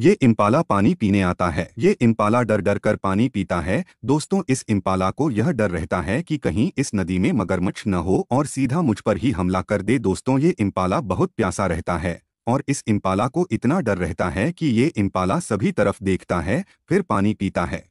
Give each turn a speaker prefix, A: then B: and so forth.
A: ये इम्पाला पानी पीने आता है ये इम्पाला डर डर कर पानी पीता है दोस्तों इस इम्पाला को यह डर रहता है कि कहीं इस नदी में मगरमच्छ न हो और सीधा मुझ पर ही हमला कर दे दोस्तों ये इम्पाला बहुत प्यासा रहता है और इस इम्पाला को इतना डर रहता है कि ये इम्पाला सभी तरफ देखता है फिर पानी पीता है